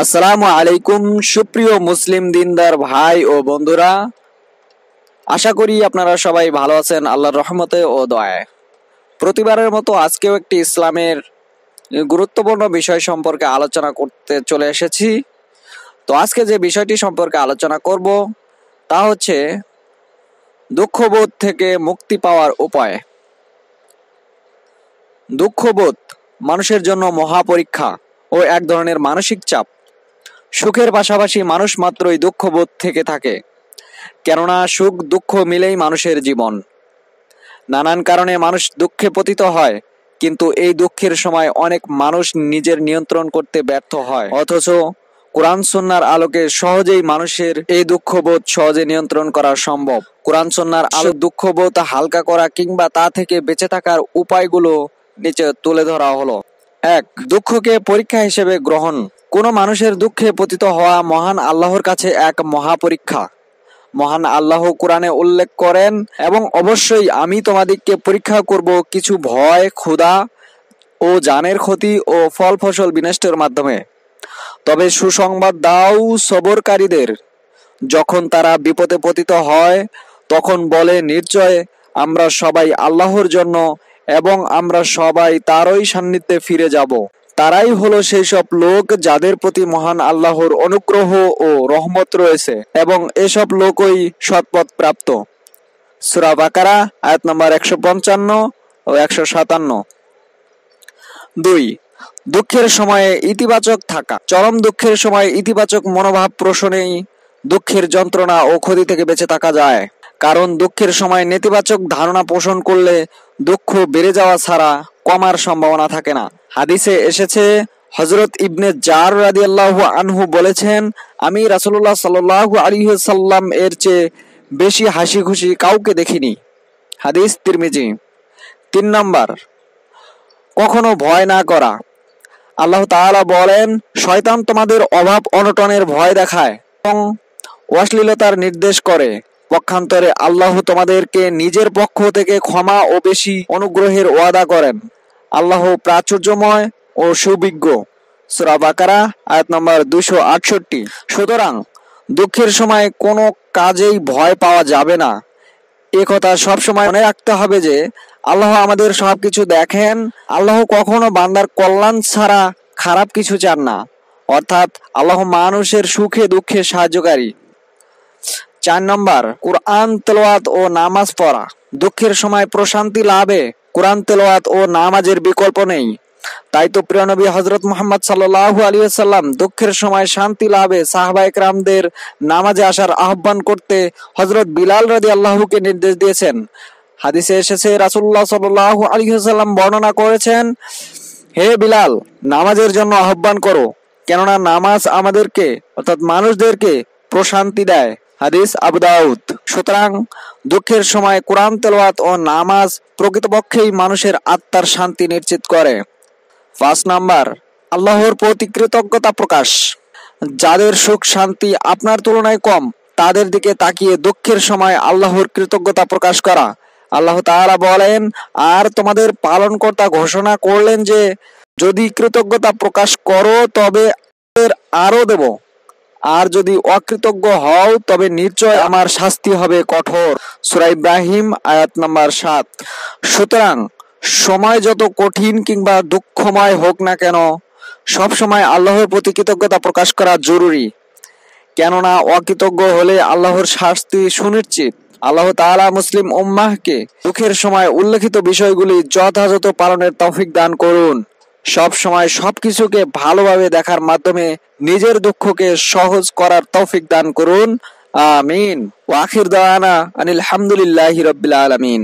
আসসালামু আলাইকুম সুপ্রিয় মুসলিম দিনদার ভাই ও বন্ধুরা আশা করি আপনারা সবাই ভালো আছেন আল্লাহর রহমতে ও দয়ায় প্রতিবারের মতো আজকেও একটি ইসলামের গুরুত্বপূর্ণ বিষয় সম্পর্কে আলোচনা করতে চলে এসেছি তো আজকে যে বিষয়টি সম্পর্কে আলোচনা করব তা হচ্ছে দুঃখবোধ থেকে মুক্তি পাওয়ার উপায় দুঃখবোধ মানুষের জন্য মহাপরীক্ষা ও এক ধরনের মানসিক চাপ সুখের পাশাপাশি মানুষ মাত্রই দুঃখবোধ থেকে থাকে কেননা সুখ দুঃখ মিলেই মানুষের জীবন নানান কারণে মানুষ দুঃখে পতিত হয় কিন্তু এই দুঃখের সময় অনেক মানুষ নিজের নিয়ন্ত্রণ করতে ব্যর্থ হয় অথচ কোরআন সন্ন্যার আলোকে সহজেই মানুষের এই দুঃখবোধ সহজে নিয়ন্ত্রণ করা সম্ভব কোরআন সন্ন্যার আলো দুঃখবোধ হালকা করা কিংবা তা থেকে বেঁচে থাকার উপায়গুলো নিচে তুলে ধরা হলো এক দুঃখকে পরীক্ষা হিসেবে গ্রহণ কোনো মানুষের দুঃখে পতিত হওয়া মহান আল্লাহর কাছে এক মহাপরীক্ষা মহান আল্লাহ কোরআনে উল্লেখ করেন এবং অবশ্যই আমি তোমাদেরকে পরীক্ষা করব কিছু ভয় ক্ষুধা ও জানের ক্ষতি ও ফল ফসল বিনষ্টের মাধ্যমে তবে সুসংবাদ দাও সবরকারীদের যখন তারা বিপদে পতিত হয় তখন বলে নিশ্চয় আমরা সবাই আল্লাহর জন্য এবং আমরা সবাই তারই সান্নিধ্যে ফিরে যাব তারাই হলো সেই সব লোক যাদের প্রতি মহান আল্লাহর অনুগ্রহ ও রহমত রয়েছে এবং এসব লোকই সৎপথ প্রাপ্ত সুরা বাকারা আয়াত নম্বর একশো পঞ্চান্ন ও একশো সাতান্ন দুই দুঃখের সময়ে ইতিবাচক থাকা চরম দুঃখের সময় ইতিবাচক মনোভাব পোষণেই দুঃখের যন্ত্রণা ও ক্ষতি থেকে বেঁচে থাকা যায় কারণ দুঃখের সময় নেতিবাচক ধারণা পোষণ করলে দুঃখ বেড়ে যাওয়া ছাড়া কমার সম্ভাবনা থাকে না হাদিসে এসেছে হজরত ইবনে জার রাজি আল্লাহ আনহু বলেছেন আমি রাসুল্লাহ সাল আলী সাল্লাম এর চেয়ে বেশি হাসি খুশি কাউকে দেখিনি হাদিস তিরমিজি তিন নম্বর কখনো ভয় না করা আল্লাহ তালা বলেন শয়তান তোমাদের অভাব অনটনের ভয় দেখায় এবং অশ্লীলতার নির্দেশ করে পক্ষান্তরে আল্লাহ তোমাদেরকে নিজের পক্ষ থেকে ক্ষমা ও বেশি অনুগ্রহের ওয়াদা করেন আল্লাহ প্রাচুর্যময় ও সুবিজ্ঞ সুরা বাকারা আয়াত নম্বর দুশো আটষট্টি সুতরাং দুঃখের সময় কোনো কাজেই ভয় পাওয়া যাবে না এ কথা সবসময় মনে রাখতে হবে যে আল্লাহ আমাদের সব কিছু দেখেন আল্লাহ কখনো বান্দার কল্যাণ ছাড়া খারাপ কিছু চান না অর্থাৎ আল্লাহ মানুষের সুখে দুঃখে সাহায্যকারী চার নম্বর কোরআন তলোয়াত ও নামাজ পড়া দুঃখের সময় প্রশান্তি লাভে কোরআন তেলোয়াত ও নামাজের বিকল্প নেই তাই তো প্রিয়নবী হজরত মোহাম্মদ সাল্লাহ আলী সাল্লাম দুঃখের সময় শান্তি লাভে সাহবা একরামদের নামাজে আসার আহ্বান করতে হজরত বিলাল রাজি আল্লাহকে নির্দেশ দিয়েছেন হাদিসে এসেছে রাসুল্লাহ সাল্লাহ আলী সাল্লাম বর্ণনা করেছেন হে বিলাল নামাজের জন্য আহ্বান করো কেননা নামাজ আমাদেরকে অর্থাৎ মানুষদেরকে প্রশান্তি দেয় হাদিস দাউদ সুতরাং দুঃখের সময় কোরআন তেলাওয়াত ও নামাজ প্রকৃতপক্ষেই মানুষের আত্মার শান্তি নিশ্চিত করে পাঁচ নাম্বার আল্লাহর প্রতি কৃতজ্ঞতা প্রকাশ যাদের সুখ শান্তি আপনার তুলনায় কম তাদের দিকে তাকিয়ে দুঃখের সময় আল্লাহর কৃতজ্ঞতা প্রকাশ করা আল্লাহ তাহারা বলেন আর তোমাদের পালনকর্তা ঘোষণা করলেন যে যদি কৃতজ্ঞতা প্রকাশ করো তবে আরও দেব আর যদি অকৃতজ্ঞ হও তবে নিশ্চয় আমার শাস্তি হবে কঠোর সুরা ইব্রাহিম আয়াত নাম্বার সাত সুতরাং সময় যত কঠিন কিংবা দুঃখময় হোক না কেন সবসময় আল্লাহর প্রতি কৃতজ্ঞতা প্রকাশ করা জরুরি কেননা অকৃতজ্ঞ হলে আল্লাহর শাস্তি সুনিশ্চিত আল্লাহ তাআলা মুসলিম উম্মাহকে দুঃখের সময় উল্লেখিত বিষয়গুলি যথাযথ পালনের তৌফিক দান করুন সব সময় কিছুকে ভালোভাবে দেখার মাধ্যমে নিজের দুঃখকে সহজ করার তৌফিক দান করুন আমিন ওয়াখির দানা আনিল হামদুলিল্লাহি রাব্বিল আলামিন